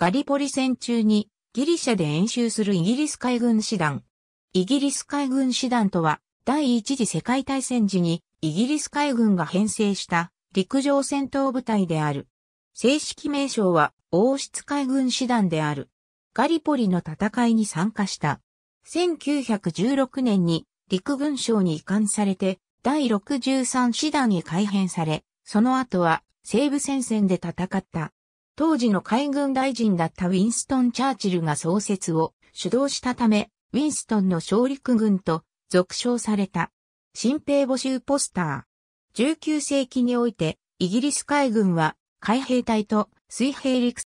ガリポリ戦中にギリシャで演習するイギリス海軍師団。イギリス海軍師団とは、第一次世界大戦時にイギリス海軍が編成した陸上戦闘部隊である。正式名称は王室海軍師団である。ガリポリの戦いに参加した。1916年に陸軍省に移管されて第63師団に改編され、その後は西部戦線で戦った当時の海軍大臣だったウィンストン・チャーチルが創設を主導したため、ウィンストンの小陸軍と俗称された。新兵募集ポスター。19世紀において、イギリス海軍は海兵隊と水兵陸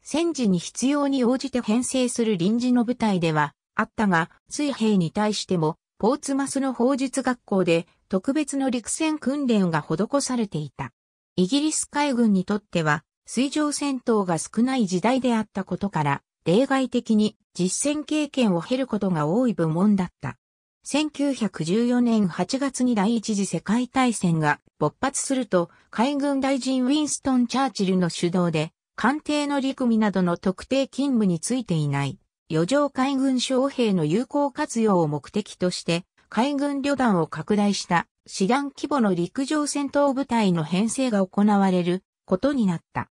戦時に必要に応じて編成する臨時の部隊ではあったが、水兵に対しても、ポーツマスの法術学校で特別の陸戦訓練が施されていた。イギリス海軍にとっては、水上戦闘が少ない時代であったことから、例外的に実戦経験を経ることが多い部門だった。1914年8月に第一次世界大戦が勃発すると、海軍大臣ウィンストン・チャーチルの主導で、艦艇の陸組などの特定勤務についていない、余剰海軍将兵の有効活用を目的として、海軍旅団を拡大した師団規模の陸上戦闘部隊の編成が行われることになった。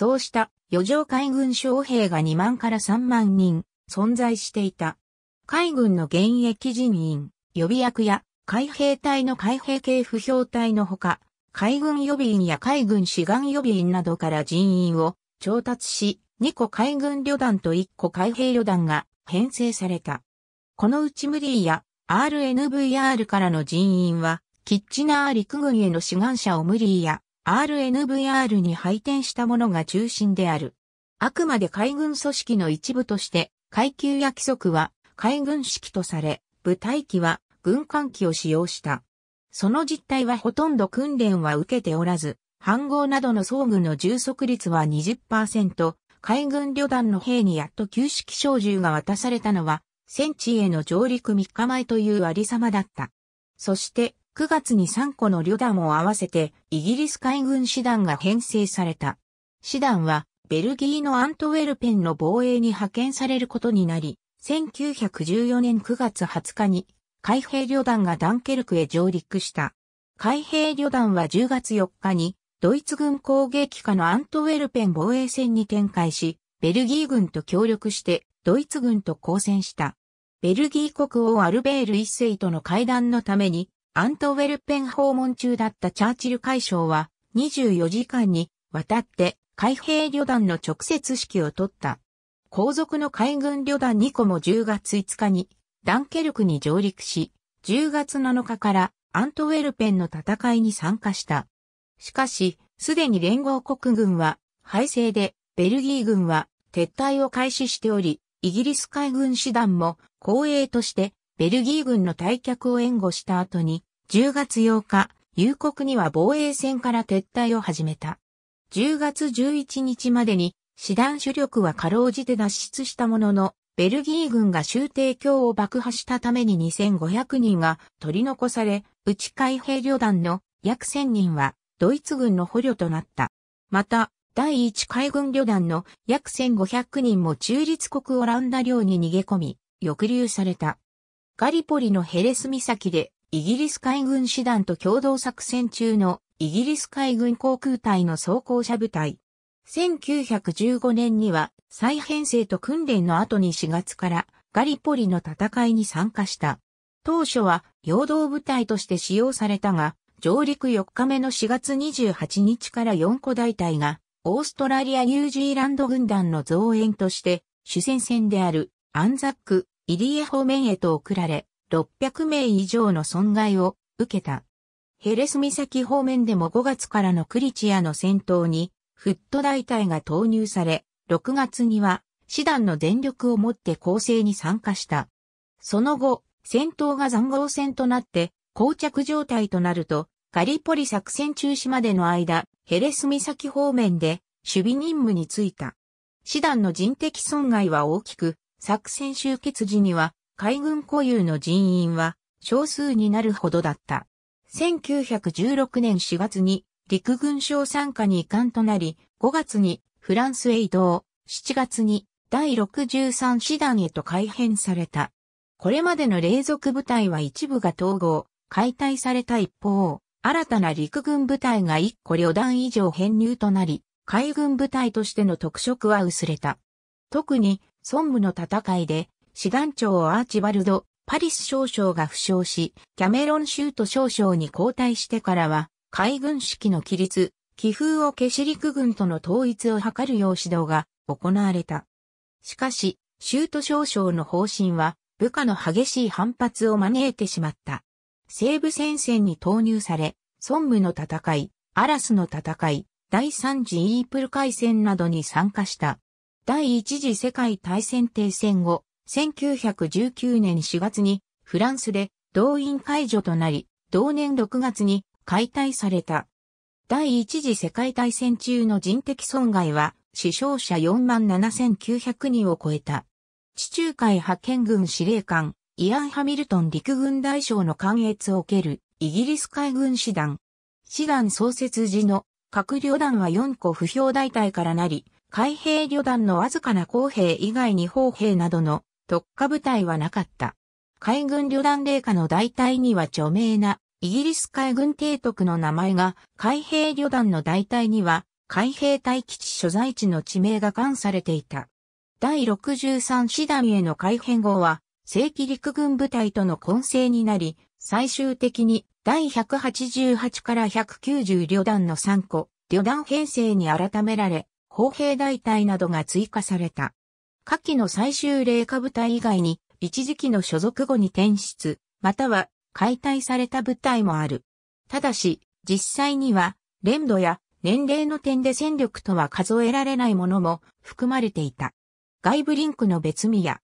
そうした余剰海軍将兵が2万から3万人存在していた。海軍の現役人員、予備役や海兵隊の海兵系不評隊のほか、海軍予備員や海軍志願予備員などから人員を調達し、2個海軍旅団と1個海兵旅団が編成された。このうちムリーや RNVR からの人員は、キッチナー陸軍への志願者をムリーや RNVR に配点したものが中心である。あくまで海軍組織の一部として、階級や規則は海軍式とされ、部隊機は軍艦機を使用した。その実態はほとんど訓練は受けておらず、飯号などの装具の充足率は20%、海軍旅団の兵にやっと旧式小銃が渡されたのは、戦地への上陸3日前というありさまだった。そして、9月に3個の旅団を合わせてイギリス海軍師団が編成された。師団はベルギーのアントウェルペンの防衛に派遣されることになり、1914年9月20日に海兵旅団がダンケルクへ上陸した。海兵旅団は10月4日にドイツ軍攻撃下のアントウェルペン防衛戦に展開し、ベルギー軍と協力してドイツ軍と交戦した。ベルギー国王アルベール一世との会談のためにアントウェルペン訪問中だったチャーチル海将は24時間にわたって海兵旅団の直接指揮を取った。後続の海軍旅団2個も10月5日にダンケルクに上陸し、10月7日からアントウェルペンの戦いに参加した。しかし、すでに連合国軍は敗勢で、ベルギー軍は撤退を開始しており、イギリス海軍師団も後衛としてベルギー軍の退却を援護した後に、10月8日、夕刻には防衛戦から撤退を始めた。10月11日までに、師団主力は過労死じて脱出したものの、ベルギー軍が終帝橋を爆破したために2500人が取り残され、内海兵旅団の約1000人はドイツ軍の捕虜となった。また、第1海軍旅団の約1500人も中立国オランダ領に逃げ込み、抑留された。ガリポリのヘレス岬でイギリス海軍師団と共同作戦中のイギリス海軍航空隊の装甲車部隊。1915年には再編成と訓練の後に4月からガリポリの戦いに参加した。当初は陽動部隊として使用されたが、上陸4日目の4月28日から4個大隊がオーストラリア・ニュージーランド軍団の増援として主戦線であるアンザック、イリエ方面へと送られ、600名以上の損害を受けた。ヘレス岬方面でも5月からのクリチアの戦闘に、フット大隊が投入され、6月には、師団の全力を持って攻勢に参加した。その後、戦闘が残壕戦となって、膠着状態となると、ガリポリ作戦中止までの間、ヘレス岬方面で守備任務に就いた。師団の人的損害は大きく、作戦終結時には海軍固有の人員は少数になるほどだった。1916年4月に陸軍省参加に遺憾となり、5月にフランスへ移動、7月に第63師団へと改編された。これまでの霊属部隊は一部が統合、解体された一方、新たな陸軍部隊が1個旅団以上編入となり、海軍部隊としての特色は薄れた。特に、孫武の戦いで、師団長アーチバルド、パリス少将が負傷し、キャメロン州ト少将に交代してからは、海軍式の規律、気風を消し陸軍との統一を図るよう指導が行われた。しかし、州都少将の方針は、部下の激しい反発を招いてしまった。西部戦線に投入され、孫武の戦い、アラスの戦い、第三次イープル海戦などに参加した。第一次世界大戦停戦後、1919年4月にフランスで動員解除となり、同年6月に解体された。第一次世界大戦中の人的損害は死傷者47,900人を超えた。地中海派遣軍司令官、イアン・ハミルトン陸軍大将の関越を受けるイギリス海軍師団。師団創設時の各旅団は4個不評大隊からなり、海兵旅団のわずかな公兵以外に砲兵などの特化部隊はなかった。海軍旅団霊下の大隊には著名なイギリス海軍提督の名前が、海兵旅団の大隊には、海兵隊基地所在地の地名が冠されていた。第63師団への改編後は、正規陸軍部隊との混成になり、最終的に第188から190旅団の3個、旅団編成に改められ、砲兵大隊などが追加された。下記の最終霊下部隊以外に、一時期の所属後に転出、または解体された部隊もある。ただし、実際には、連度や年齢の点で戦力とは数えられないものも含まれていた。外部リンクの別宮。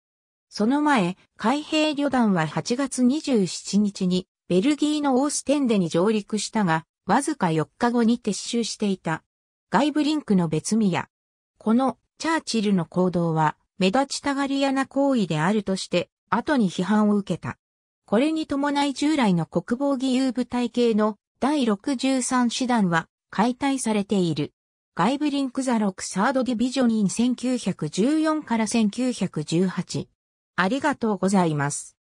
その前、海兵旅団は8月27日にベルギーのオーステンデに上陸したが、わずか4日後に撤収していた。外部リンクの別宮。このチャーチルの行動は目立ちたがり屋な行為であるとして、後に批判を受けた。これに伴い従来の国防義勇部隊系の第63師団は解体されている。外部リンクザ6サードディビジョニン1914から1918。ありがとうございます。